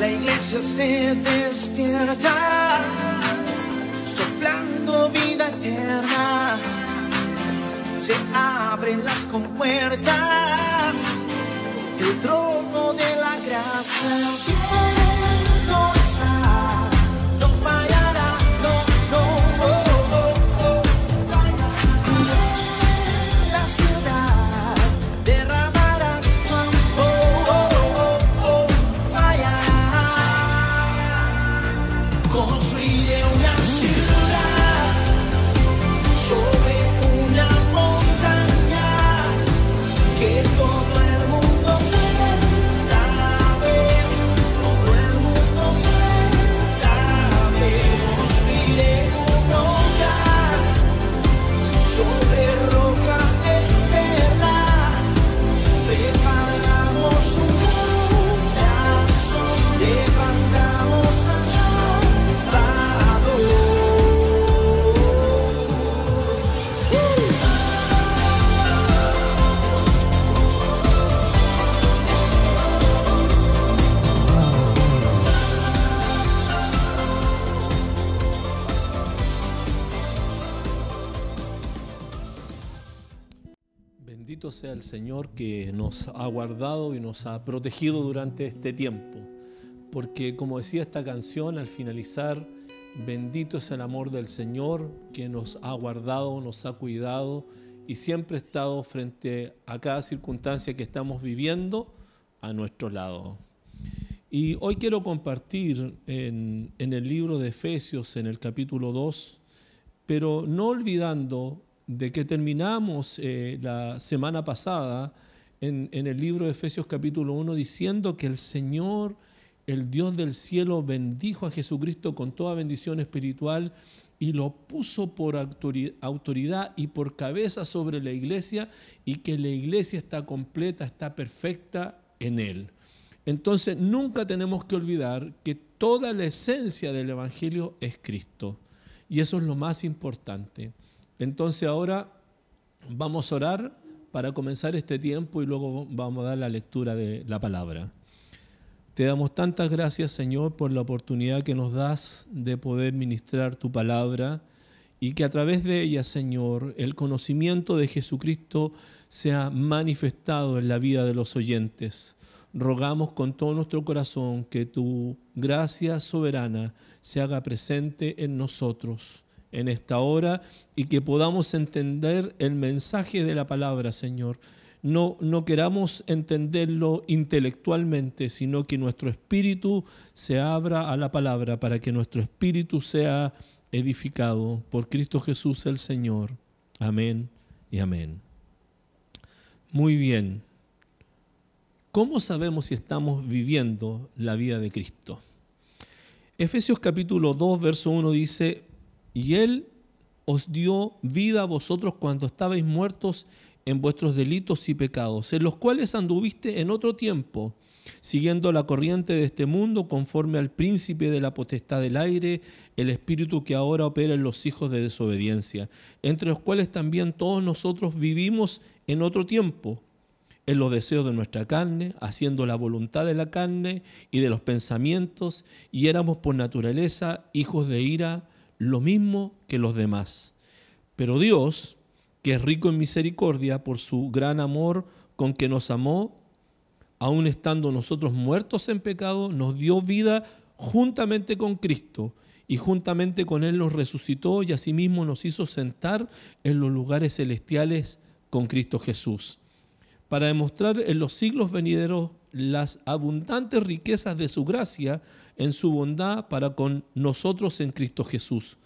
La iglesia se despierta, soplando vida eterna. Se abren las compuertas del trono de la gracia. Señor que nos ha guardado y nos ha protegido durante este tiempo. Porque como decía esta canción al finalizar, bendito es el amor del Señor que nos ha guardado, nos ha cuidado y siempre ha estado frente a cada circunstancia que estamos viviendo a nuestro lado. Y hoy quiero compartir en, en el libro de Efesios, en el capítulo 2, pero no olvidando de que terminamos eh, la semana pasada en, en, el libro de Efesios capítulo 1 diciendo que el Señor, el Dios del cielo, bendijo a Jesucristo con toda bendición espiritual y lo puso por autoridad y por cabeza sobre la iglesia y que la iglesia está completa, está perfecta en él. Entonces nunca tenemos que olvidar que toda la esencia del Evangelio es Cristo. Y eso es lo más importante. Entonces ahora vamos a orar para comenzar este tiempo y luego vamos a dar la lectura de la palabra. Te damos tantas gracias, Señor, por la oportunidad que nos das de poder ministrar tu palabra y que a través de ella, Señor, el conocimiento de Jesucristo sea manifestado en la vida de los oyentes. Rogamos con todo nuestro corazón que tu gracia soberana se haga presente en nosotros en esta hora y que podamos entender el mensaje de la palabra, Señor. No, no queramos entenderlo intelectualmente, sino que nuestro espíritu se abra a la palabra para que nuestro espíritu sea edificado por Cristo Jesús el Señor. Amén y amén. Muy bien. ¿Cómo sabemos si estamos viviendo la vida de Cristo? Efesios capítulo 2, verso 1 dice, y Él os dio vida a vosotros cuando estabais muertos en vuestros delitos y pecados, en los cuales anduviste en otro tiempo, siguiendo la corriente de este mundo conforme al príncipe de la potestad del aire, el espíritu que ahora opera en los hijos de desobediencia, entre los cuales también todos nosotros vivimos en otro tiempo, en los deseos de nuestra carne, haciendo la voluntad de la carne y de los pensamientos, y éramos por naturaleza hijos de ira, lo mismo que los demás. Pero Dios, que es rico en misericordia por su gran amor con que nos amó, aun estando nosotros muertos en pecado, nos dio vida juntamente con Cristo y juntamente con Él nos resucitó y asimismo nos hizo sentar en los lugares celestiales con Cristo Jesús, para demostrar en los siglos venideros las abundantes riquezas de su gracia en su bondad para con nosotros en Cristo Jesús.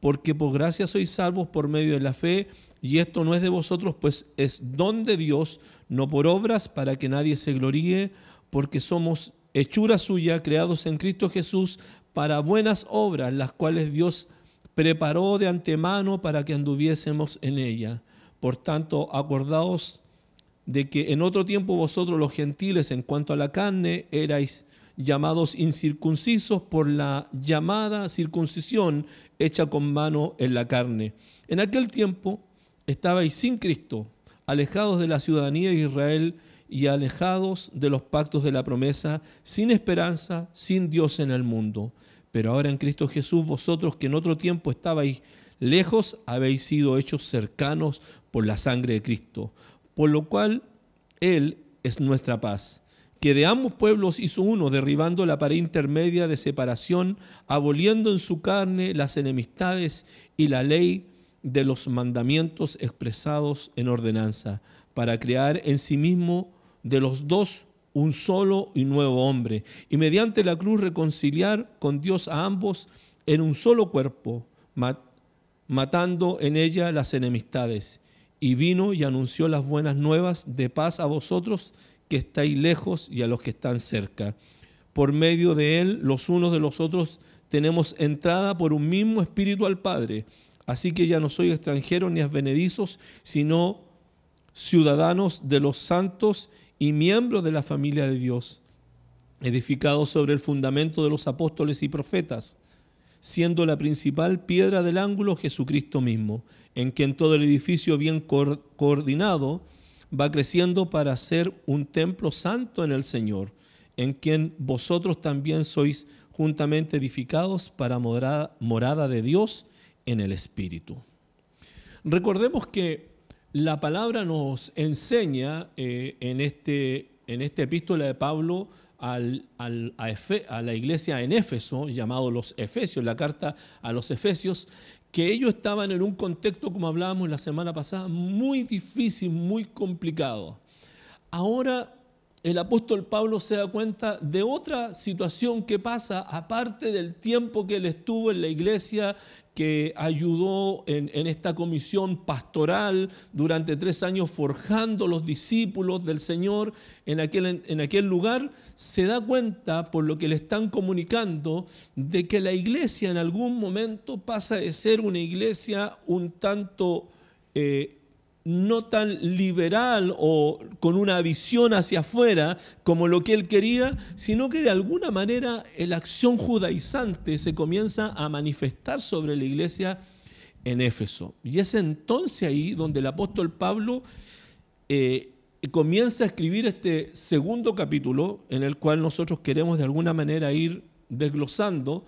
Porque por gracia sois salvos por medio de la fe, y esto no es de vosotros, pues es don de Dios, no por obras, para que nadie se gloríe, porque somos hechura suya, creados en Cristo Jesús, para buenas obras, las cuales Dios preparó de antemano para que anduviésemos en ella. Por tanto, acordaos de que en otro tiempo vosotros los gentiles en cuanto a la carne erais llamados incircuncisos por la llamada circuncisión hecha con mano en la carne. En aquel tiempo estabais sin Cristo, alejados de la ciudadanía de Israel y alejados de los pactos de la promesa, sin esperanza, sin Dios en el mundo. Pero ahora en Cristo Jesús, vosotros que en otro tiempo estabais lejos, habéis sido hechos cercanos por la sangre de Cristo, por lo cual Él es nuestra paz que de ambos pueblos hizo uno, derribando la pared intermedia de separación, aboliendo en su carne las enemistades y la ley de los mandamientos expresados en ordenanza, para crear en sí mismo de los dos un solo y nuevo hombre, y mediante la cruz reconciliar con Dios a ambos en un solo cuerpo, matando en ella las enemistades. Y vino y anunció las buenas nuevas de paz a vosotros, que estáis lejos y a los que están cerca. Por medio de él, los unos de los otros tenemos entrada por un mismo espíritu al Padre. Así que ya no soy extranjero ni advenedizos, sino ciudadanos de los santos y miembros de la familia de Dios, edificados sobre el fundamento de los apóstoles y profetas, siendo la principal piedra del ángulo Jesucristo mismo, en quien todo el edificio bien coordinado, va creciendo para ser un templo santo en el Señor, en quien vosotros también sois juntamente edificados para morada, de Dios en el Espíritu. Recordemos que la palabra nos enseña eh, en, este, en esta epístola de Pablo a, a, la iglesia en Éfeso, llamado los Efesios, la carta a los Efesios, que ellos estaban en un contexto, como hablábamos la semana pasada, muy difícil, muy complicado. Ahora el apóstol Pablo se da cuenta de otra situación que pasa, aparte del tiempo que él estuvo en la iglesia, que ayudó en, esta comisión pastoral durante tres años forjando los discípulos del Señor en aquel, lugar, se da cuenta, por lo que le están comunicando, de que la iglesia en algún momento pasa de ser una iglesia un tanto... Eh, no tan liberal o con una visión hacia afuera como lo que él quería, sino que de alguna manera la acción judaizante se comienza a manifestar sobre la iglesia en Éfeso. Y es entonces ahí donde el apóstol Pablo eh, comienza a escribir este segundo capítulo en el cual nosotros queremos de alguna manera ir desglosando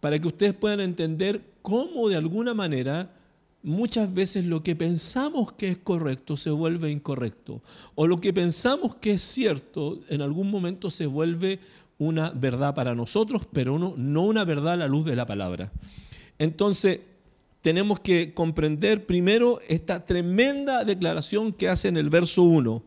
para que ustedes puedan entender cómo de alguna manera muchas veces lo que pensamos que es correcto se vuelve incorrecto, o lo que pensamos que es cierto en algún momento se vuelve una verdad para nosotros, pero no, una verdad a la luz de la palabra. Entonces, tenemos que comprender primero esta tremenda declaración que hace en el verso 1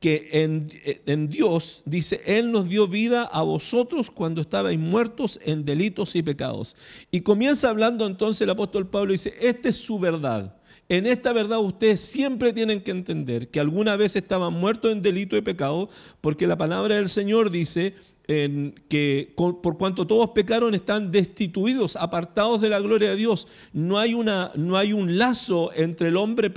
que en, en, Dios, dice, Él nos dio vida a vosotros cuando estabais muertos en delitos y pecados. Y comienza hablando entonces el apóstol Pablo, dice, esta es su verdad. En esta verdad ustedes siempre tienen que entender que alguna vez estaban muertos en delito y pecado, porque la palabra del Señor dice que por cuanto todos pecaron están destituidos, apartados de la gloria de Dios. No hay, una, no hay un lazo entre el hombre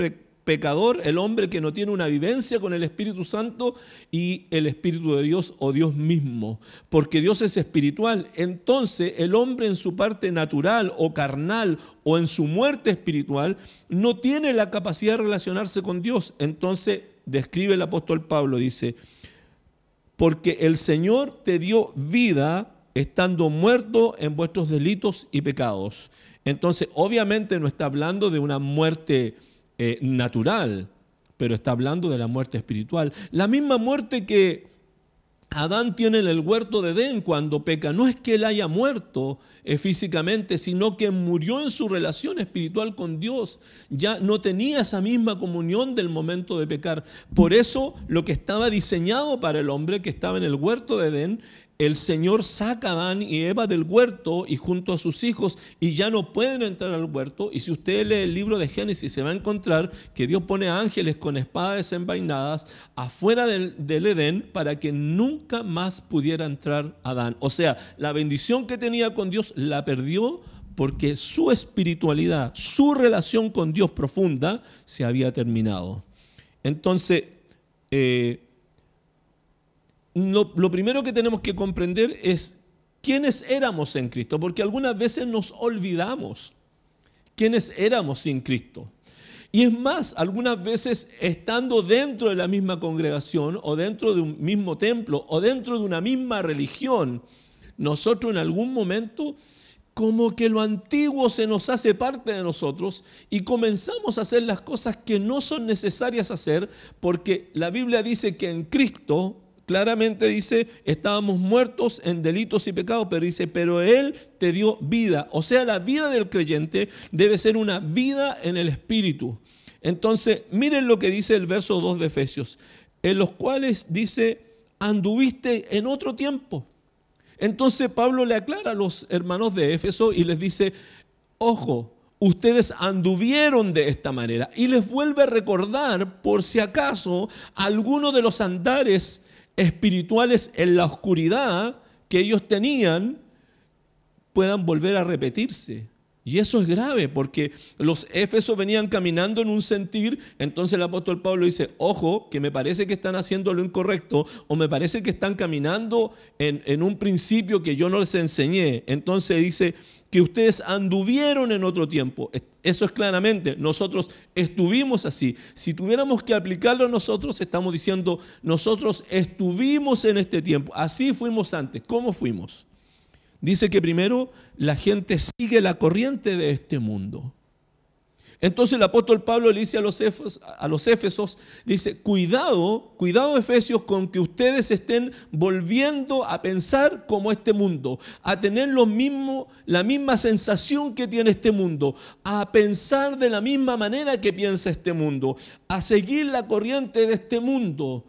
pecador, el hombre que no tiene una vivencia con el Espíritu Santo y el Espíritu de Dios o Dios mismo, porque Dios es espiritual. Entonces el hombre en su parte natural o carnal o en su muerte espiritual no tiene la capacidad de relacionarse con Dios. Entonces describe el apóstol Pablo, dice, porque el Señor te dio vida estando muerto en vuestros delitos y pecados. Entonces, obviamente no está hablando de una muerte eh, natural, pero está hablando de la muerte espiritual. La misma muerte que Adán tiene en el huerto de Edén cuando peca. No es que él haya muerto eh, físicamente, sino que murió en su relación espiritual con Dios. Ya no tenía esa misma comunión del momento de pecar. Por eso lo que estaba diseñado para el hombre que estaba en el huerto de Edén el Señor saca a Adán y Eva del huerto y junto a sus hijos y ya no pueden entrar al huerto. Y si usted lee el libro de Génesis se va a encontrar que Dios pone ángeles con espadas desenvainadas afuera del, Edén para que nunca más pudiera entrar Adán. O sea, la bendición que tenía con Dios la perdió porque su espiritualidad, su relación con Dios profunda se había terminado. Entonces, eh, lo, primero que tenemos que comprender es quiénes éramos en Cristo, porque algunas veces nos olvidamos quiénes éramos sin Cristo. Y es más, algunas veces estando dentro de la misma congregación o dentro de un mismo templo o dentro de una misma religión, nosotros en algún momento como que lo antiguo se nos hace parte de nosotros y comenzamos a hacer las cosas que no son necesarias hacer porque la Biblia dice que en Cristo claramente dice, estábamos muertos en delitos y pecados, pero dice, pero Él te dio vida. O sea, la vida del creyente debe ser una vida en el Espíritu. Entonces, miren lo que dice el verso 2 de Efesios, en los cuales dice, anduviste en otro tiempo. Entonces Pablo le aclara a los hermanos de Éfeso y les dice, ojo, ustedes anduvieron de esta manera. Y les vuelve a recordar, por si acaso, alguno de los andares espirituales en la oscuridad que ellos tenían puedan volver a repetirse. Y eso es grave porque los éfesos venían caminando en un sentir, entonces el apóstol Pablo dice, ojo, que me parece que están haciendo lo incorrecto o me parece que están caminando en, en un principio que yo no les enseñé. Entonces dice que ustedes anduvieron en otro tiempo. Eso es claramente, nosotros estuvimos así. Si tuviéramos que aplicarlo nosotros, estamos diciendo, nosotros estuvimos en este tiempo, así fuimos antes. ¿Cómo fuimos? dice que primero la gente sigue la corriente de este mundo. Entonces el apóstol Pablo le dice a los, Éfesos, dice, cuidado, cuidado Efesios con que ustedes estén volviendo a pensar como este mundo, a tener lo mismo, la misma sensación que tiene este mundo, a pensar de la misma manera que piensa este mundo, a seguir la corriente de este mundo.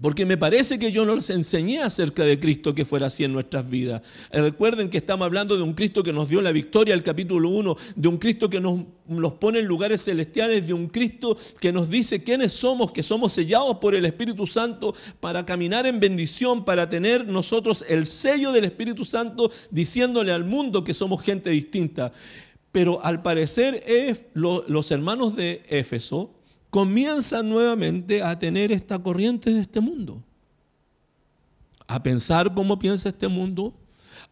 Porque me parece que yo no les enseñé acerca de Cristo que fuera así en nuestras vidas. Eh, recuerden que estamos hablando de un Cristo que nos dio la victoria, el capítulo 1, de un Cristo que nos, nos, pone en lugares celestiales, de un Cristo que nos dice quiénes somos, que somos sellados por el Espíritu Santo para caminar en bendición, para tener nosotros el sello del Espíritu Santo diciéndole al mundo que somos gente distinta. Pero al parecer los hermanos de Éfeso, comienzan nuevamente a tener esta corriente de este mundo, a pensar como piensa este mundo,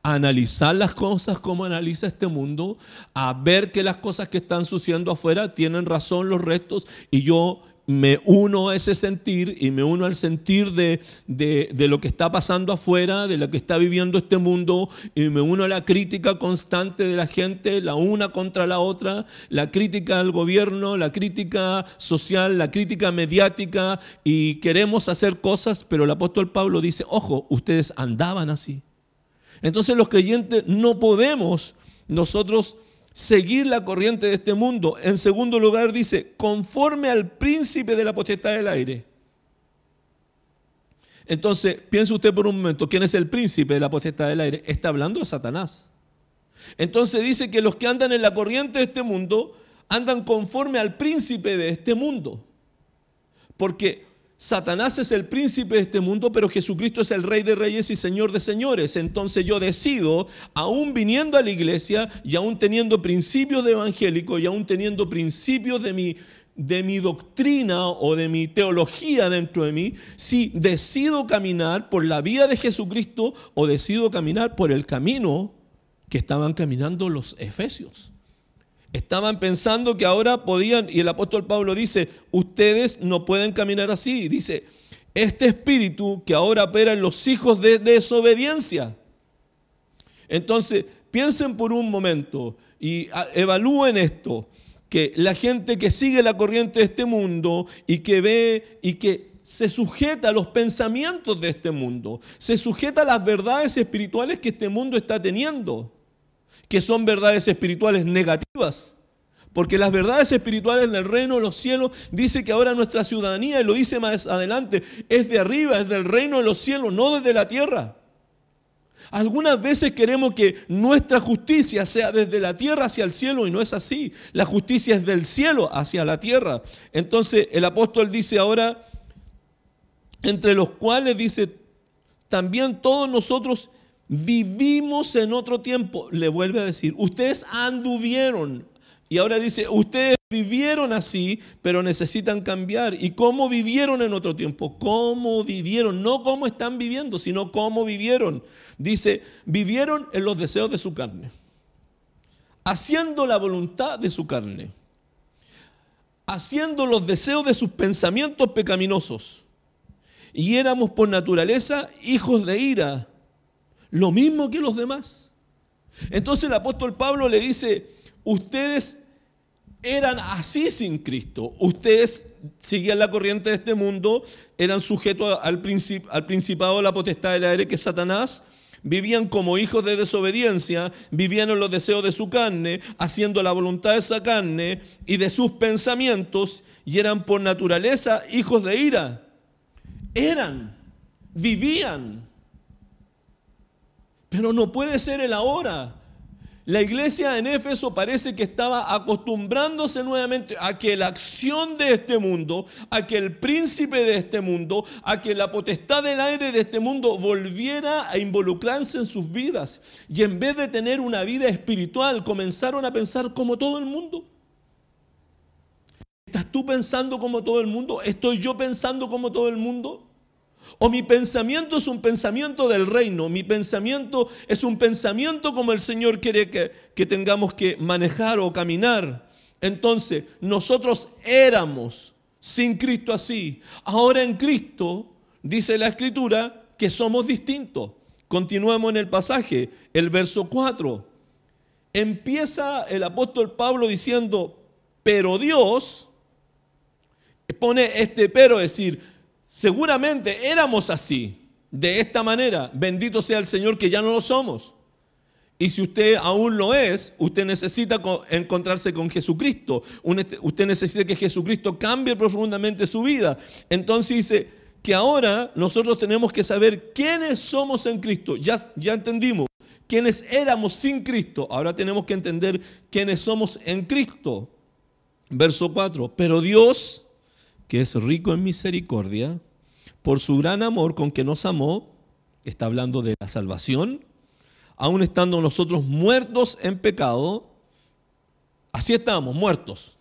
a analizar las cosas como analiza este mundo, a ver que las cosas que están sucediendo afuera tienen razón los restos y yo me uno a ese sentir y me uno al sentir de, de, lo que está pasando afuera, de lo que está viviendo este mundo, y me uno a la crítica constante de la gente, la una contra la otra, la crítica al gobierno, la crítica social, la crítica mediática, y queremos hacer cosas, pero el apóstol Pablo dice, ojo, ustedes andaban así. Entonces los creyentes no podemos nosotros seguir la corriente de este mundo. En segundo lugar dice, conforme al príncipe de la potestad del aire. Entonces, piense usted por un momento, ¿quién es el príncipe de la potestad del aire? Está hablando de Satanás. Entonces dice que los que andan en la corriente de este mundo andan conforme al príncipe de este mundo. Porque Satanás es el príncipe de este mundo, pero Jesucristo es el rey de reyes y señor de señores. Entonces yo decido, aún viniendo a la iglesia y aún teniendo principios de evangélico y aún teniendo principios de mi, de mi doctrina o de mi teología dentro de mí, si decido caminar por la vía de Jesucristo o decido caminar por el camino que estaban caminando los efesios. Estaban pensando que ahora podían, y el apóstol Pablo dice, ustedes no pueden caminar así. Dice, este espíritu que ahora opera en los hijos de desobediencia. Entonces, piensen por un momento y evalúen esto, que la gente que sigue la corriente de este mundo y que ve y que se sujeta a los pensamientos de este mundo, se sujeta a las verdades espirituales que este mundo está teniendo que son verdades espirituales negativas. Porque las verdades espirituales del reino de los cielos dice que ahora nuestra ciudadanía, y lo dice más adelante, es de arriba, es del reino de los cielos, no desde la tierra. Algunas veces queremos que nuestra justicia sea desde la tierra hacia el cielo y no es así. La justicia es del cielo hacia la tierra. Entonces el apóstol dice ahora, entre los cuales dice, también todos nosotros vivimos en otro tiempo. Le vuelve a decir, ustedes anduvieron. Y ahora dice, ustedes vivieron así, pero necesitan cambiar. ¿Y cómo vivieron en otro tiempo? ¿Cómo vivieron? No cómo están viviendo, sino cómo vivieron. Dice, vivieron en los deseos de su carne, haciendo la voluntad de su carne, haciendo los deseos de sus pensamientos pecaminosos. Y éramos por naturaleza hijos de ira lo mismo que los demás. Entonces el apóstol Pablo le dice, ustedes eran así sin Cristo, ustedes seguían la corriente de este mundo, eran sujetos al, al principado de la potestad del aire que es Satanás, vivían como hijos de desobediencia, vivían en los deseos de su carne, haciendo la voluntad de esa carne y de sus pensamientos, y eran por naturaleza hijos de ira. Eran, vivían. Pero no puede ser el ahora. La iglesia en Éfeso parece que estaba acostumbrándose nuevamente a que la acción de este mundo, a que el príncipe de este mundo, a que la potestad del aire de este mundo volviera a involucrarse en sus vidas. Y en vez de tener una vida espiritual, comenzaron a pensar como todo el mundo. ¿Estás tú pensando como todo el mundo? ¿Estoy yo pensando como todo el mundo? o mi pensamiento es un pensamiento del reino, mi pensamiento es un pensamiento como el Señor quiere que, tengamos que manejar o caminar. Entonces, nosotros éramos sin Cristo así. Ahora en Cristo, dice la Escritura, que somos distintos. Continuamos en el pasaje, el verso 4. Empieza el apóstol Pablo diciendo, pero Dios, pone este pero, es decir, Seguramente éramos así, de esta manera. Bendito sea el Señor que ya no lo somos. Y si usted aún lo es, usted necesita encontrarse con Jesucristo. Usted necesita que Jesucristo cambie profundamente su vida. Entonces dice que ahora nosotros tenemos que saber quiénes somos en Cristo. Ya, ya entendimos quiénes éramos sin Cristo. Ahora tenemos que entender quiénes somos en Cristo. Verso 4. Pero Dios que es rico en misericordia, por su gran amor con que nos amó, está hablando de la salvación, aún estando nosotros muertos en pecado, así estábamos, muertos.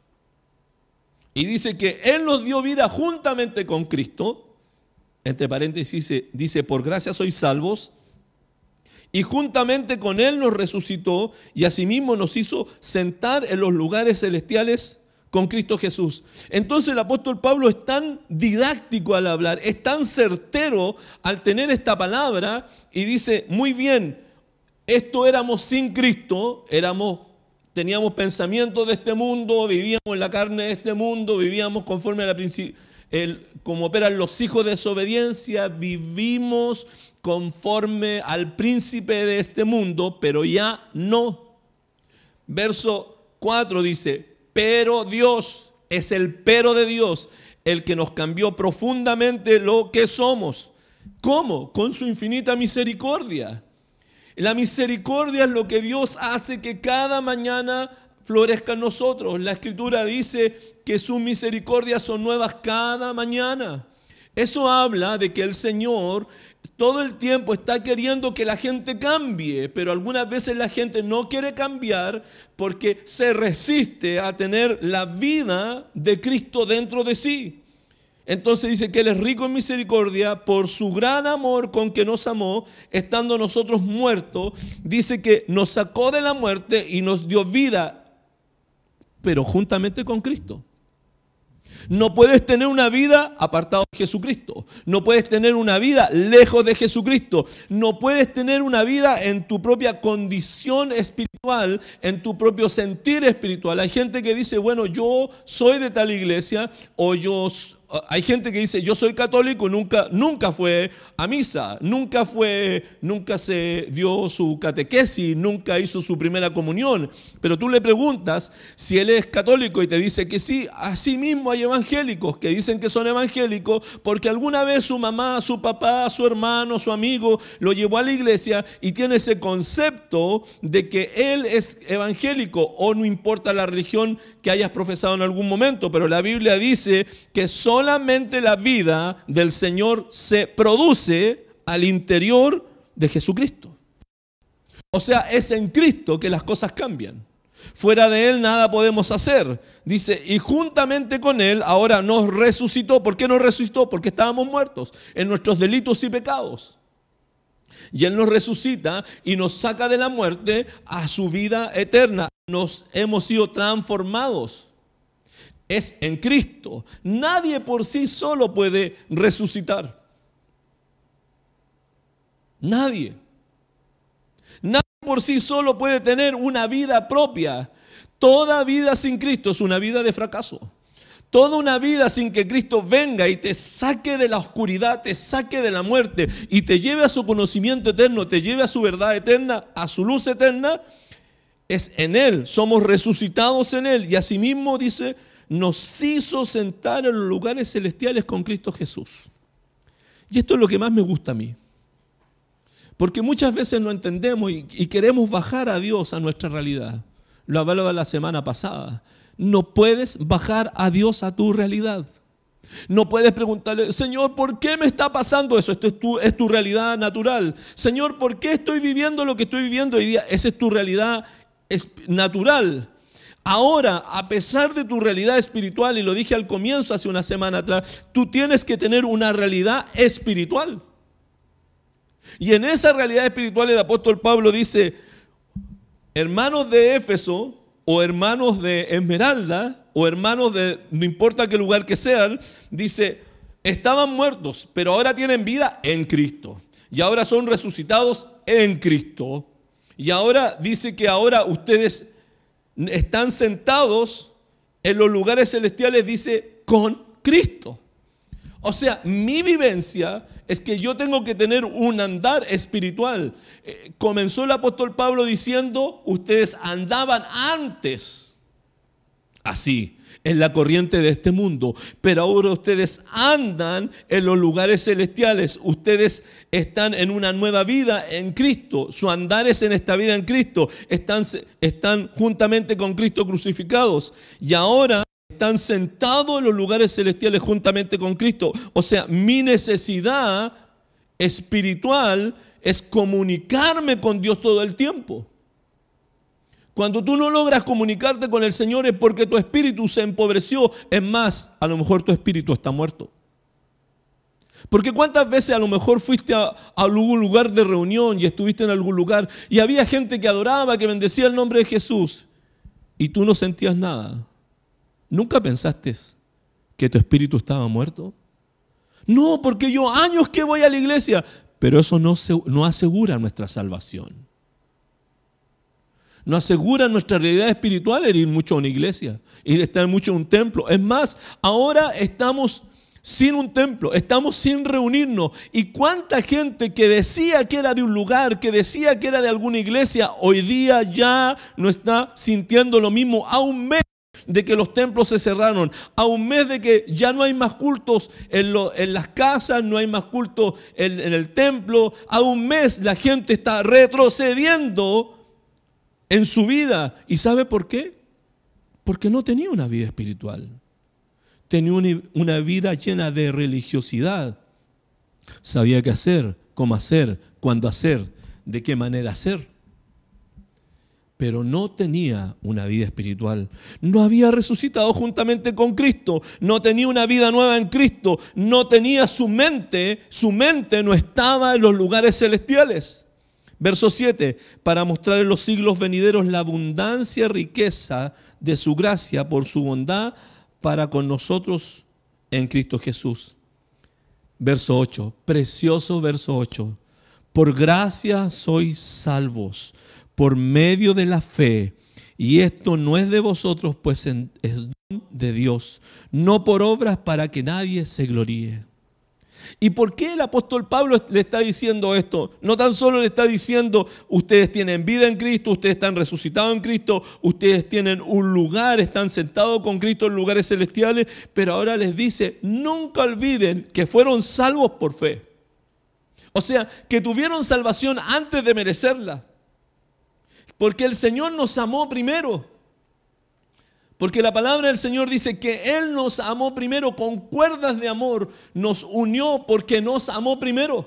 Y dice que Él nos dio vida juntamente con Cristo, entre paréntesis dice, por gracia sois salvos, y juntamente con Él nos resucitó y asimismo nos hizo sentar en los lugares celestiales con Cristo Jesús. Entonces el apóstol Pablo es tan didáctico al hablar, es tan certero al tener esta palabra y dice, muy bien, esto éramos sin Cristo, éramos teníamos pensamientos de este mundo, vivíamos en la carne de este mundo, vivíamos conforme a la el, como operan los hijos de desobediencia, vivimos conforme al príncipe de este mundo, pero ya no. Verso 4 dice, pero Dios, es el pero de Dios el que nos cambió profundamente lo que somos. ¿Cómo? Con su infinita misericordia. La misericordia es lo que Dios hace que cada mañana florezca en nosotros. La escritura dice que sus misericordias son nuevas cada mañana. Eso habla de que el Señor todo el tiempo está queriendo que la gente cambie, pero algunas veces la gente no quiere cambiar porque se resiste a tener la vida de Cristo dentro de sí. Entonces dice que Él es rico en misericordia por su gran amor con que nos amó, estando nosotros muertos. Dice que nos sacó de la muerte y nos dio vida, pero juntamente con Cristo. No puedes tener una vida apartado de Jesucristo. No puedes tener una vida lejos de Jesucristo. No puedes tener una vida en tu propia condición espiritual, en tu propio sentir espiritual. Hay gente que dice, bueno, yo soy de tal iglesia o yo soy hay gente que dice, yo soy católico, nunca, nunca fue a misa, nunca fue, nunca se dio su catequesis, nunca hizo su primera comunión. Pero tú le preguntas si él es católico y te dice que sí, así mismo hay evangélicos que dicen que son evangélicos porque alguna vez su mamá, su papá, su hermano, su amigo lo llevó a la iglesia y tiene ese concepto de que él es evangélico o no importa la religión que hayas profesado en algún momento, pero la Biblia dice que son solamente la vida del Señor se produce al interior de Jesucristo. O sea, es en Cristo que las cosas cambian. Fuera de Él nada podemos hacer. Dice, y juntamente con Él ahora nos resucitó. ¿Por qué nos resucitó? Porque estábamos muertos en nuestros delitos y pecados. Y Él nos resucita y nos saca de la muerte a su vida eterna. Nos hemos sido transformados es en Cristo. Nadie por sí solo puede resucitar. Nadie. Nadie por sí solo puede tener una vida propia. Toda vida sin Cristo es una vida de fracaso. Toda una vida sin que Cristo venga y te saque de la oscuridad, te saque de la muerte y te lleve a su conocimiento eterno, te lleve a su verdad eterna, a su luz eterna, es en Él. Somos resucitados en Él. Y asimismo dice nos hizo sentar en los lugares celestiales con Cristo Jesús. Y esto es lo que más me gusta a mí. Porque muchas veces no entendemos y, queremos bajar a Dios a nuestra realidad. Lo hablaba la semana pasada. No puedes bajar a Dios a tu realidad. No puedes preguntarle, Señor, ¿por qué me está pasando eso? Esto es tu, es tu, realidad natural. Señor, ¿por qué estoy viviendo lo que estoy viviendo hoy día? Esa es tu realidad natural. Ahora, a pesar de tu realidad espiritual, y lo dije al comienzo hace una semana atrás, tú tienes que tener una realidad espiritual. Y en esa realidad espiritual el apóstol Pablo dice, hermanos de Éfeso o hermanos de Esmeralda o hermanos de no importa qué lugar que sean, dice, estaban muertos, pero ahora tienen vida en Cristo. Y ahora son resucitados en Cristo. Y ahora dice que ahora ustedes están sentados en los lugares celestiales, dice, con Cristo. O sea, mi vivencia es que yo tengo que tener un andar espiritual. Eh, comenzó el apóstol Pablo diciendo, ustedes andaban antes así, en la corriente de este mundo, pero ahora ustedes andan en los lugares celestiales, ustedes están en una nueva vida en Cristo, su andar es en esta vida en Cristo, están, están juntamente con Cristo crucificados y ahora están sentados en los lugares celestiales juntamente con Cristo. O sea, mi necesidad espiritual es comunicarme con Dios todo el tiempo. Cuando tú no logras comunicarte con el Señor es porque tu espíritu se empobreció. Es más, a lo mejor tu espíritu está muerto. Porque cuántas veces a lo mejor fuiste a, algún lugar de reunión y estuviste en algún lugar y había gente que adoraba, que bendecía el nombre de Jesús y tú no sentías nada. ¿Nunca pensaste que tu espíritu estaba muerto? No, porque yo años que voy a la iglesia, pero eso no asegura nuestra salvación nos asegura nuestra realidad espiritual el ir mucho a una iglesia, ir estar mucho en un templo. Es más, ahora estamos sin un templo, estamos sin reunirnos. ¿Y cuánta gente que decía que era de un lugar, que decía que era de alguna iglesia, hoy día ya no está sintiendo lo mismo a un mes? de que los templos se cerraron, a un mes de que ya no hay más cultos en, las casas, no hay más cultos en, en el templo, a un mes la gente está retrocediendo en su vida. ¿Y sabe por qué? Porque no tenía una vida espiritual. Tenía una vida llena de religiosidad. Sabía qué hacer, cómo hacer, cuándo hacer, de qué manera hacer. Pero no tenía una vida espiritual. No había resucitado juntamente con Cristo. No tenía una vida nueva en Cristo. No tenía su mente. Su mente no estaba en los lugares celestiales. Verso 7, para mostrar en los siglos venideros la abundancia y riqueza de su gracia por su bondad para con nosotros en Cristo Jesús. Verso 8, precioso verso 8, por gracia sois salvos por medio de la fe. Y esto no es de vosotros, pues es de Dios, no por obras para que nadie se gloríe. ¿Y por qué el apóstol Pablo le está diciendo esto? No tan solo le está diciendo, ustedes tienen vida en Cristo, ustedes están resucitados en Cristo, ustedes tienen un lugar, están sentados con Cristo en lugares celestiales, pero ahora les dice, nunca olviden que fueron salvos por fe. O sea, que tuvieron salvación antes de merecerla. Porque el Señor nos amó primero. Porque la palabra del Señor dice que Él nos amó primero, con cuerdas de amor nos unió porque nos amó primero.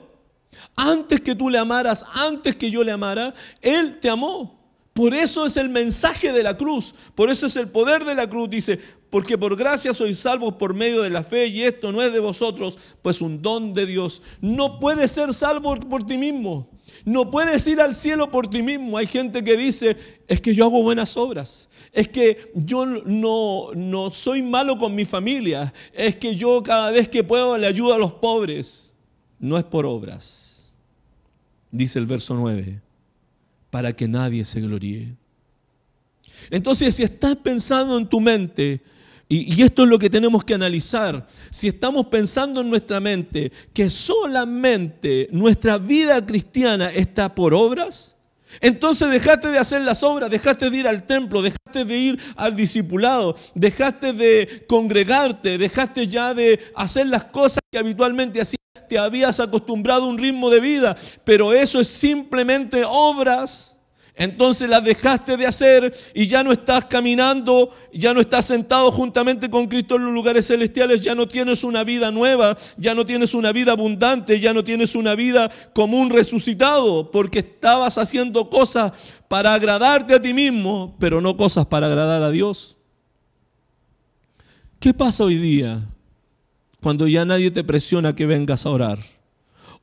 Antes que tú le amaras, antes que yo le amara, Él te amó. Por eso es el mensaje de la cruz, por eso es el poder de la cruz, dice, porque por gracia sois salvos por medio de la fe y esto no es de vosotros, pues un don de Dios. No puedes ser salvo por ti mismo, no puedes ir al cielo por ti mismo. Hay gente que dice, es que yo hago buenas obras, es que yo no, soy malo con mi familia, es que yo cada vez que puedo le ayudo a los pobres. No es por obras, dice el verso 9, para que nadie se gloríe. Entonces, si estás pensando en tu mente, y, esto es lo que tenemos que analizar. Si estamos pensando en nuestra mente que solamente nuestra vida cristiana está por obras, entonces dejaste de hacer las obras, dejaste de ir al templo, dejaste de ir al discipulado, dejaste de congregarte, dejaste ya de hacer las cosas que habitualmente hacías, te habías acostumbrado a un ritmo de vida, pero eso es simplemente obras entonces las dejaste de hacer y ya no estás caminando, ya no estás sentado juntamente con Cristo en los lugares celestiales, ya no tienes una vida nueva, ya no tienes una vida abundante, ya no tienes una vida como un resucitado, porque estabas haciendo cosas para agradarte a ti mismo, pero no cosas para agradar a Dios. ¿Qué pasa hoy día cuando ya nadie te presiona que vengas a orar?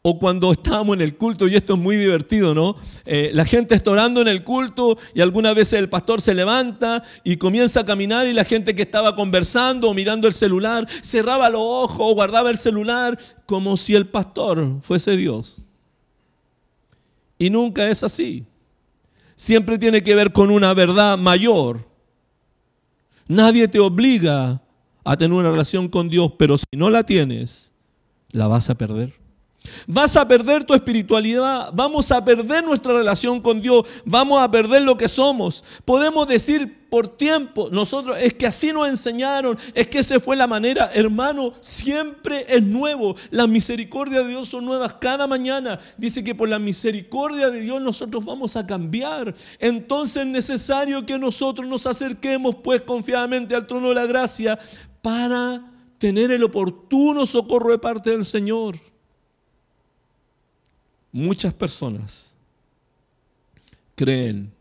O cuando estábamos en el culto, y esto es muy divertido, ¿no? Eh, la gente está orando en el culto y algunas veces el pastor se levanta y comienza a caminar y la gente que estaba conversando o mirando el celular cerraba los ojos o guardaba el celular como si el pastor fuese Dios. Y nunca es así. Siempre tiene que ver con una verdad mayor. Nadie te obliga a tener una relación con Dios, pero si no la tienes, la vas a perder. Vas a perder tu espiritualidad, vamos a perder nuestra relación con Dios, vamos a perder lo que somos. Podemos decir por tiempo, nosotros es que así nos enseñaron, es que esa fue la manera, hermano, siempre es nuevo. Las misericordias de Dios son nuevas cada mañana. Dice que por la misericordia de Dios nosotros vamos a cambiar. Entonces es necesario que nosotros nos acerquemos pues confiadamente al trono de la gracia para tener el oportuno socorro de parte del Señor muchas personas creen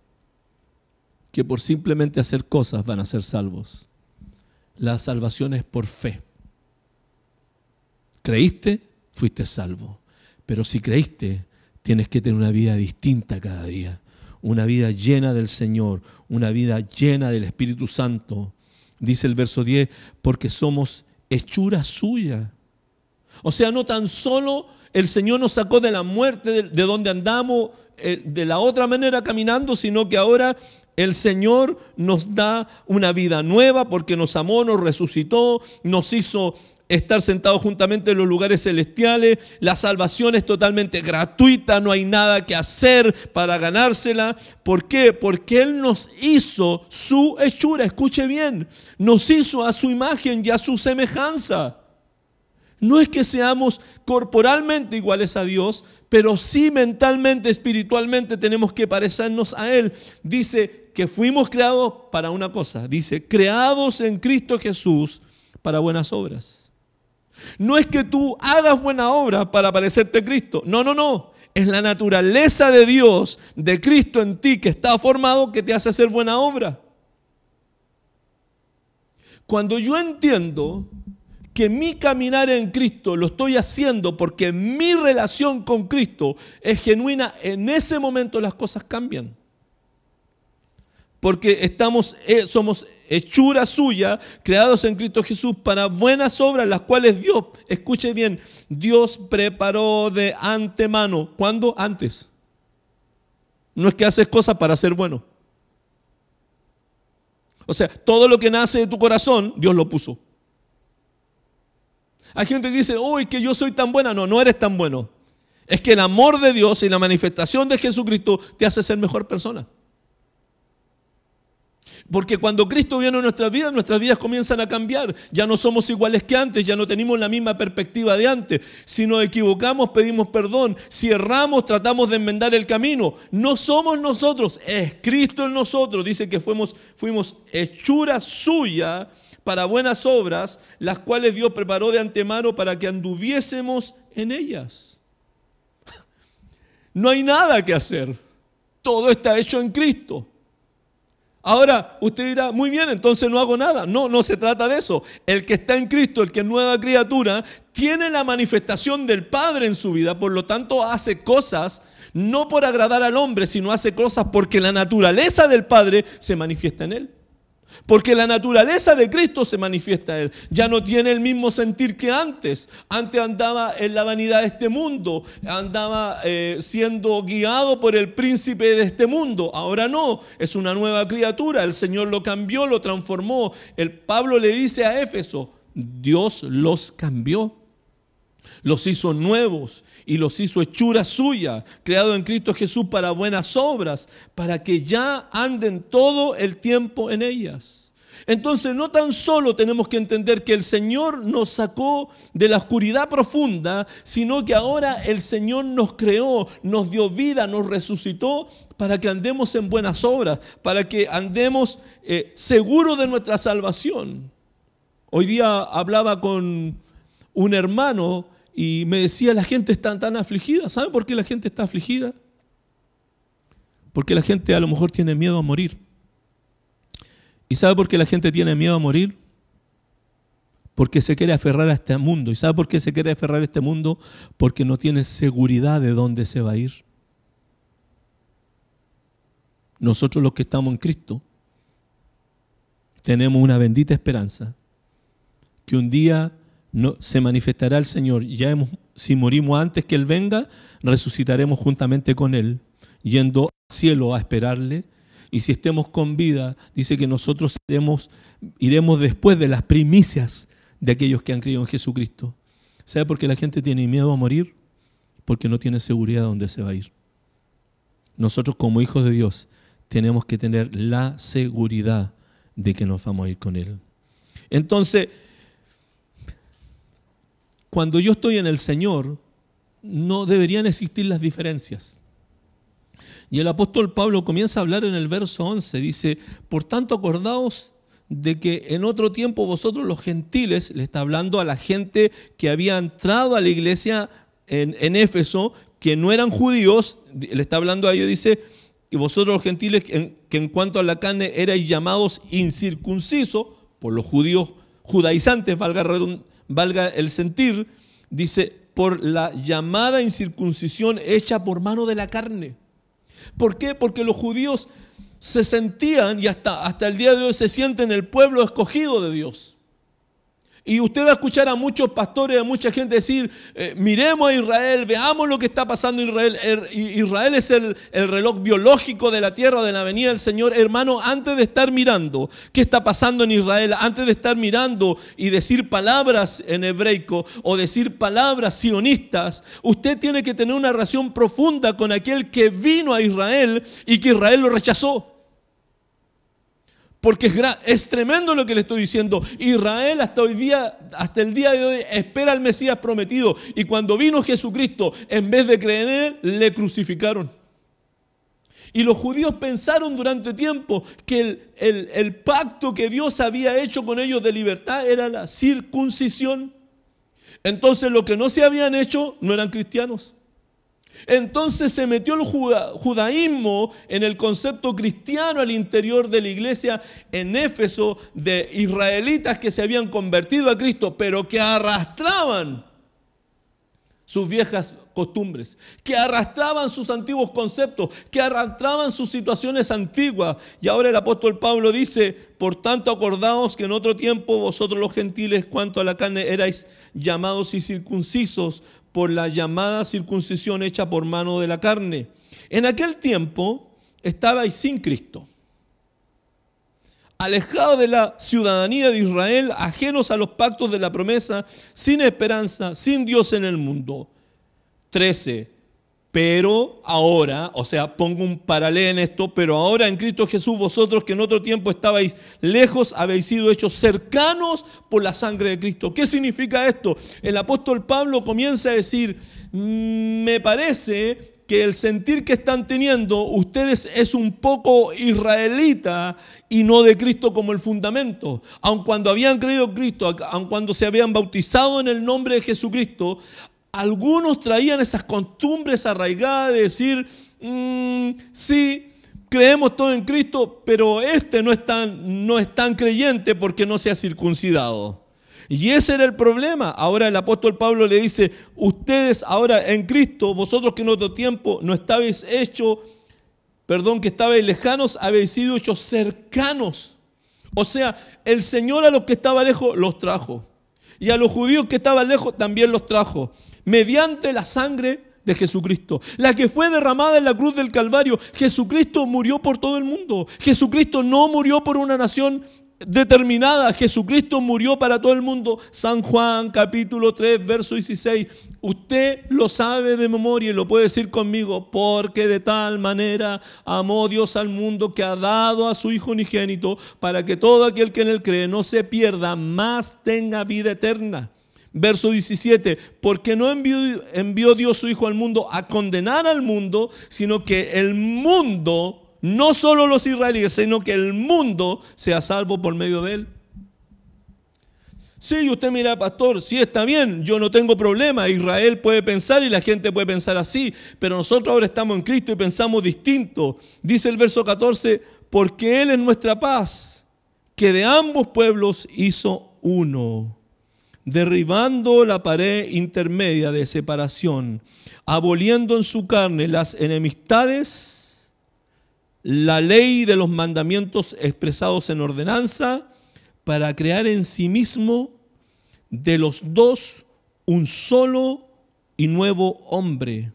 que por simplemente hacer cosas van a ser salvos. La salvación es por fe. Creíste, fuiste salvo. Pero si creíste, tienes que tener una vida distinta cada día. Una vida llena del Señor, una vida llena del Espíritu Santo. Dice el verso 10, porque somos hechura suya. O sea, no tan solo el Señor nos sacó de la muerte, de, donde andamos eh, de la otra manera caminando, sino que ahora el Señor nos da una vida nueva porque nos amó, nos resucitó, nos hizo estar sentados juntamente en los lugares celestiales. La salvación es totalmente gratuita, no hay nada que hacer para ganársela. ¿Por qué? Porque Él nos hizo su hechura, escuche bien, nos hizo a su imagen y a su semejanza. No es que seamos corporalmente iguales a Dios, pero sí mentalmente, espiritualmente tenemos que parecernos a Él. Dice que fuimos creados para una cosa. Dice, creados en Cristo Jesús para buenas obras. No es que tú hagas buena obra para parecerte a Cristo. No, no, no. Es la naturaleza de Dios, de Cristo en ti que está formado, que te hace hacer buena obra. Cuando yo entiendo que mi caminar en Cristo lo estoy haciendo porque mi relación con Cristo es genuina, en ese momento las cosas cambian. Porque estamos, eh, somos hechura suya, creados en Cristo Jesús para buenas obras, las cuales Dios, escuche bien, Dios preparó de antemano. ¿Cuándo? Antes. No es que haces cosas para ser bueno. O sea, todo lo que nace de tu corazón, Dios lo puso. Hay gente que dice, uy, que yo soy tan buena. No, no eres tan bueno. Es que el amor de Dios y la manifestación de Jesucristo te hace ser mejor persona. Porque cuando Cristo viene a nuestras vidas, nuestras vidas comienzan a cambiar. Ya no somos iguales que antes, ya no tenemos la misma perspectiva de antes. Si nos equivocamos, pedimos perdón. Si erramos, tratamos de enmendar el camino. No somos nosotros, es Cristo en nosotros. Dice que fuimos, fuimos hechura suya para buenas obras, las cuales Dios preparó de antemano para que anduviésemos en ellas. No hay nada que hacer. Todo está hecho en Cristo. Ahora usted dirá, muy bien, entonces no hago nada. No, no se trata de eso. El que está en Cristo, el que es nueva criatura, tiene la manifestación del Padre en su vida, por lo tanto hace cosas no por agradar al hombre, sino hace cosas porque la naturaleza del Padre se manifiesta en él. Porque la naturaleza de Cristo se manifiesta en él. Ya no tiene el mismo sentir que antes. Antes andaba en la vanidad de este mundo, andaba eh, siendo guiado por el príncipe de este mundo. Ahora no, es una nueva criatura. El Señor lo cambió, lo transformó. El Pablo le dice a Éfeso, Dios los cambió los hizo nuevos y los hizo hechura suya, creado en Cristo Jesús para buenas obras, para que ya anden todo el tiempo en ellas. Entonces no tan solo tenemos que entender que el Señor nos sacó de la oscuridad profunda, sino que ahora el Señor nos creó, nos dio vida, nos resucitó para que andemos en buenas obras, para que andemos eh, seguros de nuestra salvación. Hoy día hablaba con un hermano y me decía, la gente está tan afligida. ¿Sabe por qué la gente está afligida? Porque la gente a lo mejor tiene miedo a morir. ¿Y sabe por qué la gente tiene miedo a morir? Porque se quiere aferrar a este mundo. ¿Y sabe por qué se quiere aferrar a este mundo? Porque no tiene seguridad de dónde se va a ir. Nosotros los que estamos en Cristo tenemos una bendita esperanza que un día se manifestará el Señor. Ya hemos, si morimos antes que Él venga, resucitaremos juntamente con Él, yendo al cielo a esperarle. Y si estemos con vida, dice que nosotros iremos, iremos después de las primicias de aquellos que han creído en Jesucristo. ¿Sabe por qué la gente tiene miedo a morir? Porque no tiene seguridad de dónde se va a ir. Nosotros como hijos de Dios tenemos que tener la seguridad de que nos vamos a ir con Él. Entonces, cuando yo estoy en el Señor, no deberían existir las diferencias. Y el apóstol Pablo comienza a hablar en el verso 11, dice, por tanto acordaos de que en otro tiempo vosotros los gentiles, le está hablando a la gente que había entrado a la iglesia en, Éfeso, que no eran judíos, le está hablando a ellos, dice, y vosotros los gentiles, que en cuanto a la carne erais llamados incircuncisos, por los judíos judaizantes, valga valga el sentir, dice, por la llamada incircuncisión hecha por mano de la carne. ¿Por qué? Porque los judíos se sentían y hasta, hasta el día de hoy se sienten el pueblo escogido de Dios. Y usted va a escuchar a muchos pastores, a mucha gente decir, eh, miremos a Israel, veamos lo que está pasando en Israel. Er, Israel es el, reloj biológico de la tierra, de la venida del Señor. Hermano, antes de estar mirando qué está pasando en Israel, antes de estar mirando y decir palabras en hebreo o decir palabras sionistas, usted tiene que tener una relación profunda con aquel que vino a Israel y que Israel lo rechazó. Porque es, tremendo lo que le estoy diciendo. Israel hasta hoy día, hasta el día de hoy, espera al Mesías prometido. Y cuando vino Jesucristo, en vez de creer en él, le crucificaron. Y los judíos pensaron durante tiempo que el, el pacto que Dios había hecho con ellos de libertad era la circuncisión. Entonces los que no se habían hecho no eran cristianos. Entonces se metió el judaísmo en el concepto cristiano al interior de la iglesia en Éfeso de israelitas que se habían convertido a Cristo, pero que arrastraban sus viejas costumbres, que arrastraban sus antiguos conceptos, que arrastraban sus situaciones antiguas. Y ahora el apóstol Pablo dice, por tanto acordaos que en otro tiempo vosotros los gentiles cuanto a la carne erais llamados y circuncisos por la llamada circuncisión hecha por mano de la carne. En aquel tiempo estabais sin Cristo, alejados de la ciudadanía de Israel, ajenos a los pactos de la promesa, sin esperanza, sin Dios en el mundo. 13 pero ahora, o sea, pongo un paralelo en esto, pero ahora en Cristo Jesús vosotros que en otro tiempo estabais lejos, habéis sido hechos cercanos por la sangre de Cristo. ¿Qué significa esto? El apóstol Pablo comienza a decir, mm, me parece que el sentir que están teniendo ustedes es un poco israelita y no de Cristo como el fundamento. Aun cuando habían creído en Cristo, aun cuando se habían bautizado en el nombre de Jesucristo, algunos traían esas costumbres arraigadas de decir, mm, sí, creemos todo en Cristo, pero este no es, tan, no tan creyente porque no se ha circuncidado. Y ese era el problema. Ahora el apóstol Pablo le dice, ustedes ahora en Cristo, vosotros que en otro tiempo no estabais hechos, perdón, que estabais lejanos, habéis sido hechos cercanos. O sea, el Señor a los que estaba lejos los trajo. Y a los judíos que estaban lejos también los trajo mediante la sangre de Jesucristo, la que fue derramada en la cruz del Calvario. Jesucristo murió por todo el mundo. Jesucristo no murió por una nación determinada. Jesucristo murió para todo el mundo. San Juan capítulo 3, verso 16. Usted lo sabe de memoria y lo puede decir conmigo, porque de tal manera amó Dios al mundo que ha dado a su Hijo unigénito para que todo aquel que en él cree no se pierda, más tenga vida eterna. Verso 17, porque no envió, envió Dios su Hijo al mundo a condenar al mundo, sino que el mundo, no solo los israelíes, sino que el mundo sea salvo por medio de él. Sí, usted mira, pastor, sí está bien, yo no tengo problema, Israel puede pensar y la gente puede pensar así, pero nosotros ahora estamos en Cristo y pensamos distinto. Dice el verso 14, porque Él es nuestra paz, que de ambos pueblos hizo uno derribando la pared intermedia de separación, aboliendo en su carne las enemistades, la ley de los mandamientos expresados en ordenanza, para crear en sí mismo de los dos un solo y nuevo hombre,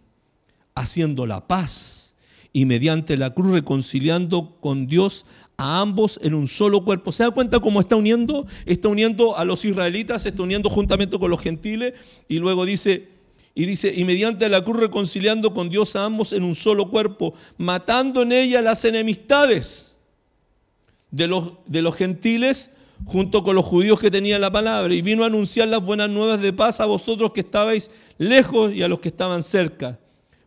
haciendo la paz y mediante la cruz reconciliando con Dios a ambos en un solo cuerpo. ¿Se da cuenta cómo está uniendo? Está uniendo a los israelitas, está uniendo juntamente con los gentiles y luego dice, y dice, y mediante la cruz reconciliando con Dios a ambos en un solo cuerpo, matando en ella las enemistades de los, de los gentiles junto con los judíos que tenían la palabra, y vino a anunciar las buenas nuevas de paz a vosotros que estabais lejos y a los que estaban cerca.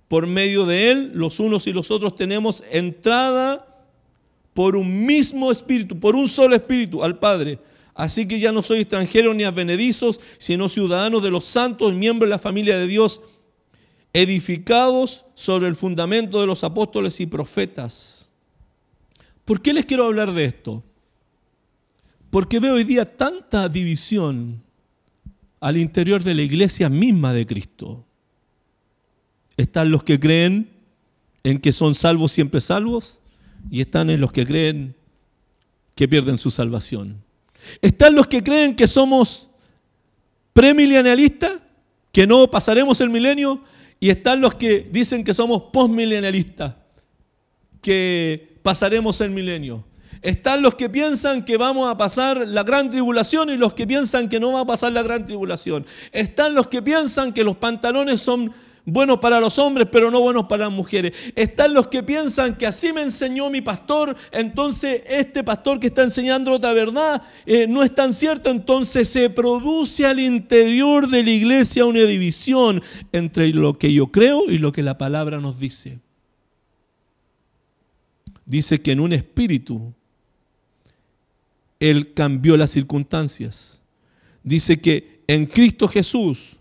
Por medio de él, los unos y los otros tenemos entrada por un mismo espíritu, por un solo espíritu al Padre. Así que ya no soy extranjero ni advenedizos, sino ciudadanos de los santos, miembros de la familia de Dios, edificados sobre el fundamento de los apóstoles y profetas. ¿Por qué les quiero hablar de esto? Porque veo hoy día tanta división al interior de la iglesia misma de Cristo. Están los que creen en que son salvos siempre salvos, y están en los que creen que pierden su salvación. Están los que creen que somos premilenialistas, que no pasaremos el milenio, y están los que dicen que somos postmilenialistas, que pasaremos el milenio. Están los que piensan que vamos a pasar la gran tribulación y los que piensan que no va a pasar la gran tribulación. Están los que piensan que los pantalones son buenos para los hombres, pero no buenos para las mujeres. Están los que piensan que así me enseñó mi pastor, entonces este pastor que está enseñando otra verdad eh, no es tan cierto, entonces se produce al interior de la iglesia una división entre lo que yo creo y lo que la palabra nos dice. Dice que en un espíritu Él cambió las circunstancias. Dice que en Cristo Jesús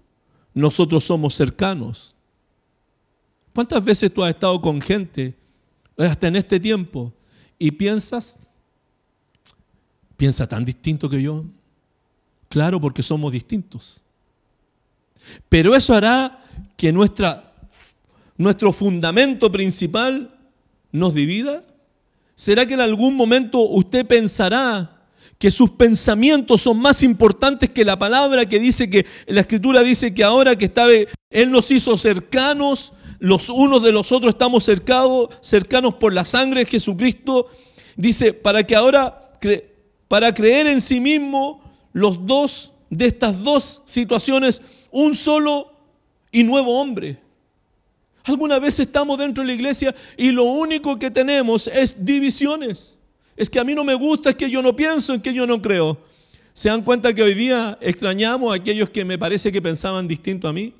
nosotros somos cercanos. ¿Cuántas veces tú has estado con gente hasta en este tiempo y piensas, piensa tan distinto que yo? Claro, porque somos distintos. Pero eso hará que nuestra, nuestro fundamento principal nos divida. ¿Será que en algún momento usted pensará que sus pensamientos son más importantes que la palabra que dice que la escritura dice que ahora que está, eh, Él nos hizo cercanos los unos de los otros estamos cercados, cercanos por la sangre de Jesucristo, dice, para que ahora, para creer en sí mismo, los dos, de estas dos situaciones, un solo y nuevo hombre. ¿Alguna vez estamos dentro de la iglesia y lo único que tenemos es divisiones. Es que a mí no me gusta, es que yo no pienso, es que yo no creo. ¿Se dan cuenta que hoy día extrañamos a aquellos que me parece que pensaban distinto a mí?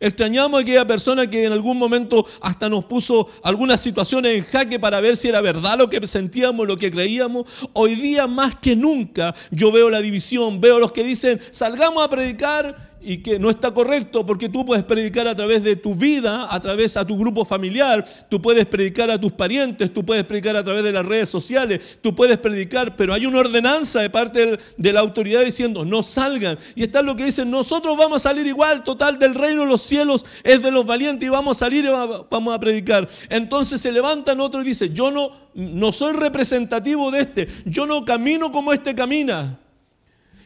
Extrañamos a aquella persona que en algún momento hasta nos puso algunas situaciones en jaque para ver si era verdad lo que sentíamos, lo que creíamos. Hoy día más que nunca yo veo la división, veo los que dicen, salgamos a predicar y que no está correcto porque tú puedes predicar a través de tu vida, a través a tu grupo familiar, tú puedes predicar a tus parientes, tú puedes predicar a través de las redes sociales, tú puedes predicar, pero hay una ordenanza de parte de la autoridad diciendo no salgan. Y está lo que dicen, nosotros vamos a salir igual, total, del reino de los cielos es de los valientes y vamos a salir y vamos a predicar. Entonces se levantan otros y dicen, yo no, no soy representativo de este, yo no camino como este camina.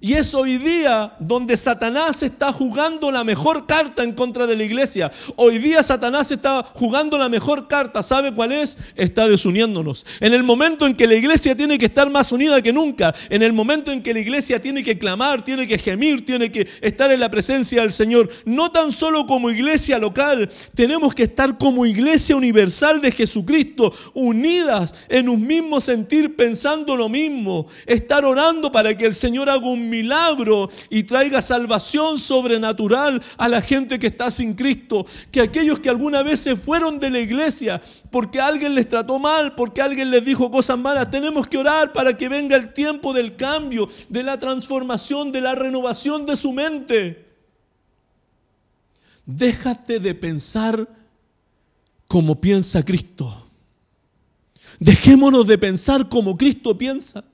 Y es hoy día donde Satanás está jugando la mejor carta en contra de la iglesia. Hoy día Satanás está jugando la mejor carta. ¿Sabe cuál es? Está desuniéndonos. En el momento en que la iglesia tiene que estar más unida que nunca, en el momento en que la iglesia tiene que clamar, tiene que gemir, tiene que estar en la presencia del Señor, no tan solo como iglesia local, tenemos que estar como iglesia universal de Jesucristo, unidas en un mismo sentir, pensando lo mismo, estar orando para que el Señor haga un milagro y traiga salvación sobrenatural a la gente que está sin Cristo. Que aquellos que alguna vez se fueron de la iglesia porque alguien les trató mal, porque alguien les dijo cosas malas, tenemos que orar para que venga el tiempo del cambio, de la transformación, de la renovación de su mente. Déjate de pensar como piensa Cristo. Dejémonos de pensar como Cristo piensa.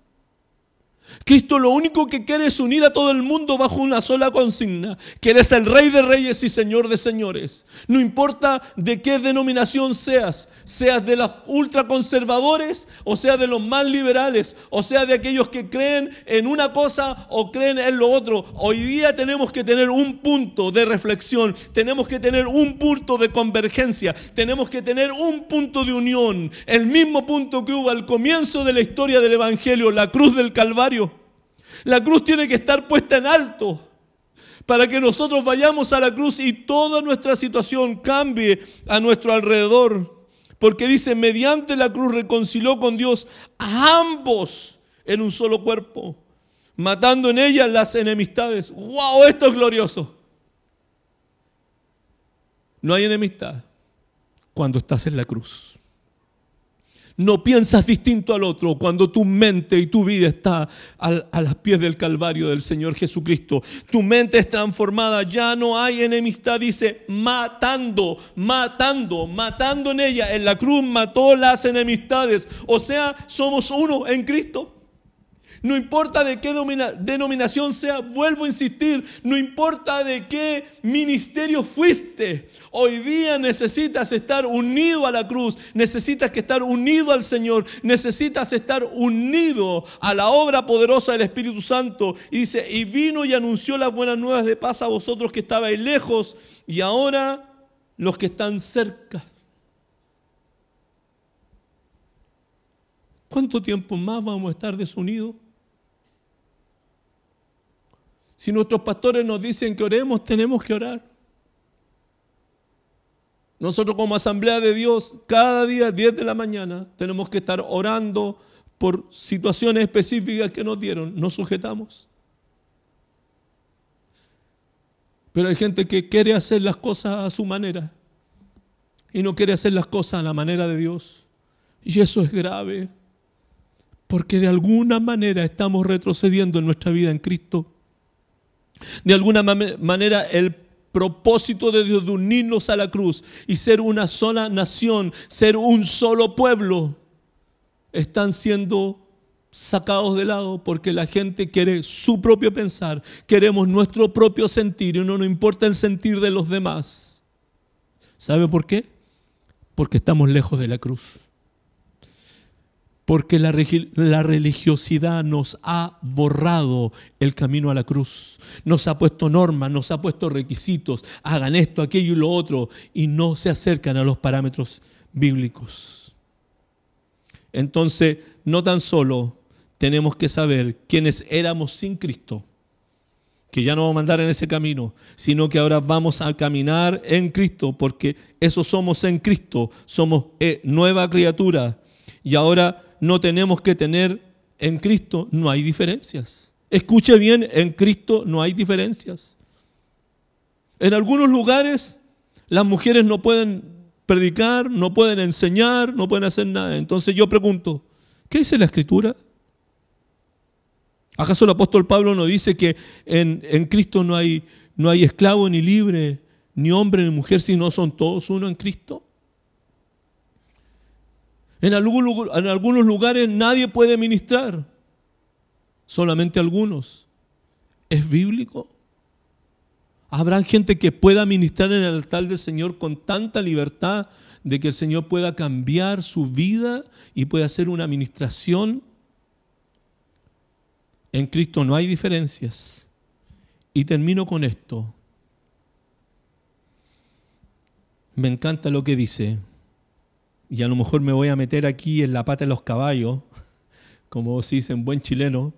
Cristo lo único que quiere es unir a todo el mundo bajo una sola consigna, que eres el rey de reyes y señor de señores. No importa de qué denominación seas, seas de los ultraconservadores o sea de los más liberales, o sea de aquellos que creen en una cosa o creen en lo otro. Hoy día tenemos que tener un punto de reflexión, tenemos que tener un punto de convergencia, tenemos que tener un punto de unión, el mismo punto que hubo al comienzo de la historia del Evangelio, la cruz del Calvario la cruz tiene que estar puesta en alto para que nosotros vayamos a la cruz y toda nuestra situación cambie a nuestro alrededor. Porque dice, mediante la cruz reconcilió con Dios a ambos en un solo cuerpo, matando en ella las enemistades. ¡Wow! Esto es glorioso. No hay enemistad cuando estás en la cruz. No piensas distinto al otro cuando tu mente y tu vida está a las pies del Calvario del Señor Jesucristo. Tu mente es transformada, ya no hay enemistad, dice, matando, matando, matando en ella. En la cruz mató las enemistades. O sea, somos uno en Cristo no importa de qué denominación sea, vuelvo a insistir, no importa de qué ministerio fuiste, hoy día necesitas estar unido a la cruz, necesitas que estar unido al Señor, necesitas estar unido a la obra poderosa del Espíritu Santo. Y dice, y vino y anunció las buenas nuevas de paz a vosotros que estabais lejos y ahora los que están cerca. ¿Cuánto tiempo más vamos a estar desunidos? Si nuestros pastores nos dicen que oremos, tenemos que orar. Nosotros como asamblea de Dios, cada día 10 de la mañana, tenemos que estar orando por situaciones específicas que nos dieron. Nos sujetamos. Pero hay gente que quiere hacer las cosas a su manera y no quiere hacer las cosas a la manera de Dios. Y eso es grave, porque de alguna manera estamos retrocediendo en nuestra vida en Cristo. De alguna manera, el propósito de Dios de unirnos a la cruz y ser una sola nación, ser un solo pueblo, están siendo sacados de lado porque la gente quiere su propio pensar, queremos nuestro propio sentir y no nos importa el sentir de los demás. ¿Sabe por qué? Porque estamos lejos de la cruz porque la, religiosidad nos ha borrado el camino a la cruz, nos ha puesto normas, nos ha puesto requisitos, hagan esto, aquello y lo otro, y no se acercan a los parámetros bíblicos. Entonces, no tan solo tenemos que saber quiénes éramos sin Cristo, que ya no vamos a andar en ese camino, sino que ahora vamos a caminar en Cristo, porque eso somos en Cristo, somos eh, nueva criatura, y ahora no tenemos que tener, en Cristo no hay diferencias. Escuche bien, en Cristo no hay diferencias. En algunos lugares las mujeres no pueden predicar, no pueden enseñar, no pueden hacer nada. Entonces yo pregunto, ¿qué dice la escritura? ¿Acaso el apóstol Pablo no dice que en, en Cristo no hay, no hay esclavo ni libre, ni hombre ni mujer, si no son todos uno en Cristo? En, algunos lugares nadie puede ministrar, solamente algunos. ¿Es bíblico? ¿Habrá gente que pueda ministrar en el altar del Señor con tanta libertad de que el Señor pueda cambiar su vida y pueda hacer una administración? En Cristo no hay diferencias. Y termino con esto. Me encanta lo que dice y a lo mejor me voy a meter aquí en la pata de los caballos, como se dice en buen chileno,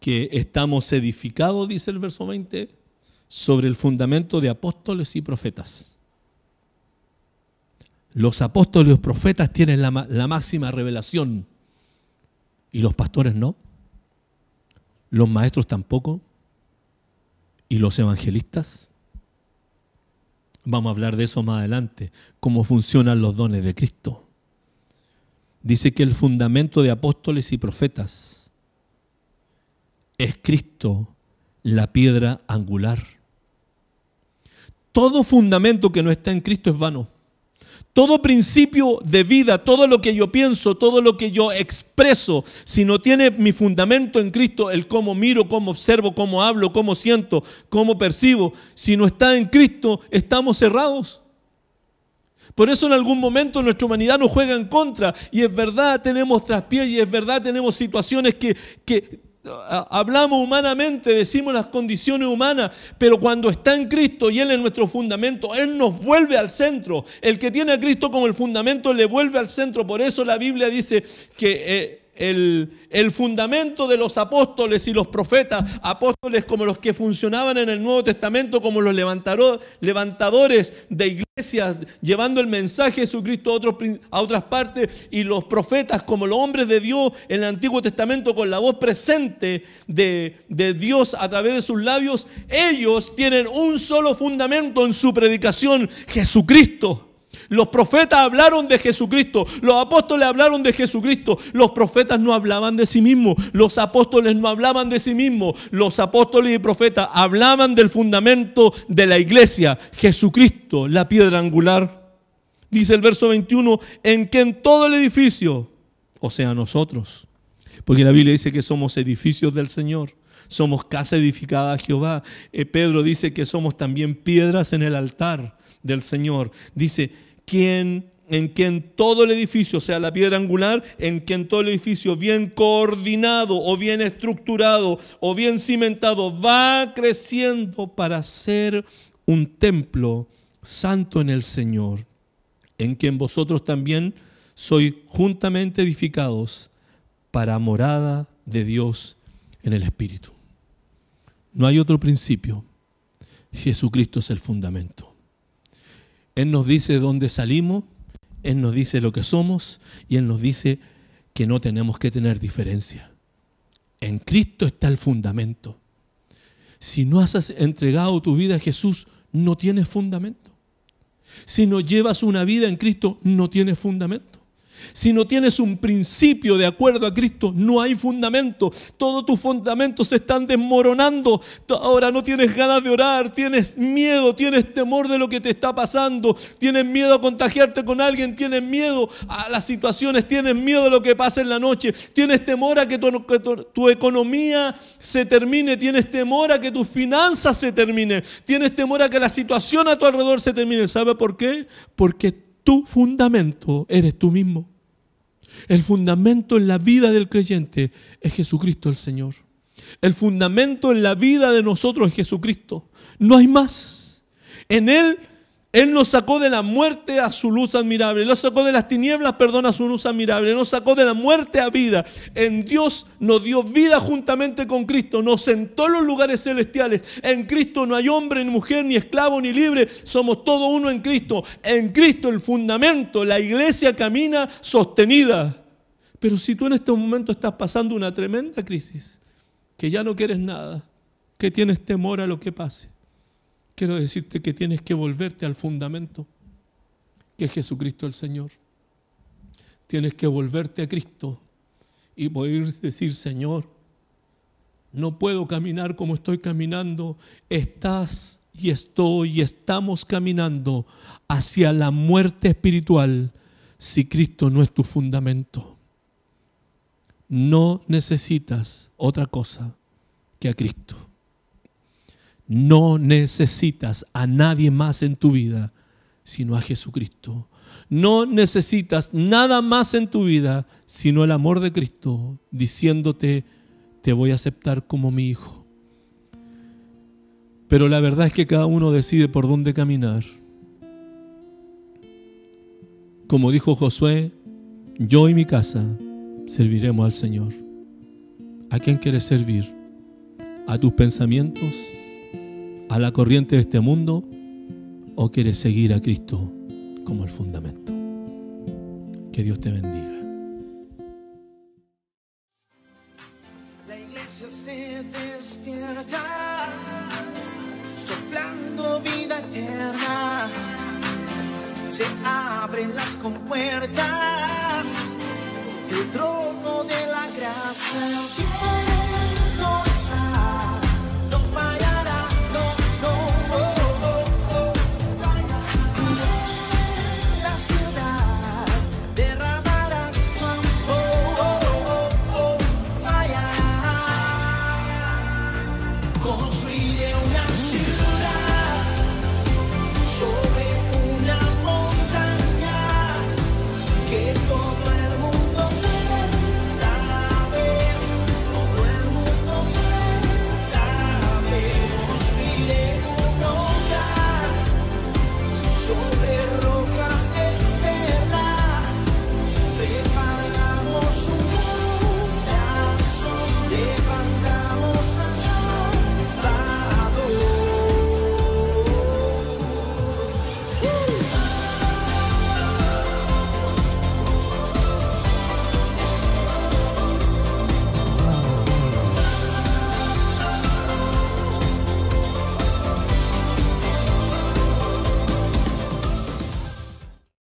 que estamos edificados, dice el verso 20, sobre el fundamento de apóstoles y profetas. Los apóstoles y los profetas tienen la, la máxima revelación y los pastores no, los maestros tampoco y los evangelistas Vamos a hablar de eso más adelante, cómo funcionan los dones de Cristo. Dice que el fundamento de apóstoles y profetas es Cristo, la piedra angular. Todo fundamento que no está en Cristo es vano. Todo principio de vida, todo lo que yo pienso, todo lo que yo expreso, si no tiene mi fundamento en Cristo, el cómo miro, cómo observo, cómo hablo, cómo siento, cómo percibo, si no está en Cristo, estamos cerrados. Por eso en algún momento nuestra humanidad nos juega en contra y es verdad tenemos traspiés y es verdad tenemos situaciones que, que Ah, hablamos humanamente, decimos las condiciones humanas, pero cuando está en Cristo y Él es nuestro fundamento, Él nos vuelve al centro. El que tiene a Cristo como el fundamento le vuelve al centro. Por eso la Biblia dice que... Eh, el, fundamento de los apóstoles y los profetas, apóstoles como los que funcionaban en el Nuevo Testamento, como los levantadores de iglesias, llevando el mensaje de Jesucristo a, a otras partes, y los profetas como los hombres de Dios en el Antiguo Testamento, con la voz presente de, de Dios a través de sus labios, ellos tienen un solo fundamento en su predicación, Jesucristo. Los profetas hablaron de Jesucristo, los apóstoles hablaron de Jesucristo, los profetas no hablaban de sí mismos, los apóstoles no hablaban de sí mismos, los apóstoles y profetas hablaban del fundamento de la iglesia, Jesucristo, la piedra angular. Dice el verso 21, en que en todo el edificio, o sea nosotros, porque la Biblia dice que somos edificios del Señor, somos casa edificada a Jehová, eh, Pedro dice que somos también piedras en el altar del Señor. Dice, quien en quien todo el edificio, sea, la piedra angular, en quien todo el edificio bien coordinado o bien estructurado o bien cimentado va creciendo para ser un templo santo en el Señor, en quien vosotros también sois juntamente edificados para morada de Dios en el Espíritu. No hay otro principio. Jesucristo es el fundamento. Él nos dice dónde salimos, Él nos dice lo que somos y Él nos dice que no tenemos que tener diferencia. En Cristo está el fundamento. Si no has entregado tu vida a Jesús, no tienes fundamento. Si no llevas una vida en Cristo, no tienes fundamento. Si no tienes un principio de acuerdo a Cristo, no hay fundamento. Todos tus fundamentos se están desmoronando. Ahora no tienes ganas de orar, tienes miedo, tienes temor de lo que te está pasando, tienes miedo a contagiarte con alguien, tienes miedo a las situaciones, tienes miedo a lo que pasa en la noche, tienes temor a que tu, economía se termine, tienes temor a que tus finanzas se termine. tienes temor a que la situación a tu alrededor se termine. ¿Sabe por qué? Porque tu fundamento eres tú mismo. El fundamento en la vida del creyente es Jesucristo el Señor. El fundamento en la vida de nosotros es Jesucristo. No hay más. En Él él nos sacó de la muerte a su luz admirable. Nos sacó de las tinieblas, perdón, a su luz admirable. Nos sacó de la muerte a vida. En Dios nos dio vida juntamente con Cristo. Nos sentó en los lugares celestiales. En Cristo no hay hombre, ni mujer, ni esclavo, ni libre. Somos todo uno en Cristo. En Cristo el fundamento. La iglesia camina sostenida. Pero si tú en este momento estás pasando una tremenda crisis, que ya no quieres nada, que tienes temor a lo que pase, quiero decirte que tienes que volverte al fundamento, que es Jesucristo el Señor. Tienes que volverte a Cristo y poder decir, Señor, no puedo caminar como estoy caminando, estás y estoy y estamos caminando hacia la muerte espiritual si Cristo no es tu fundamento. No necesitas otra cosa que a Cristo. No necesitas a nadie más en tu vida, sino a Jesucristo. No necesitas nada más en tu vida, sino el amor de Cristo, diciéndote, te voy a aceptar como mi hijo. Pero la verdad es que cada uno decide por dónde caminar. Como dijo Josué, yo y mi casa serviremos al Señor. ¿A quién quieres servir? ¿A tus pensamientos? a la corriente de este mundo o quieres seguir a Cristo como el fundamento? Que Dios te bendiga.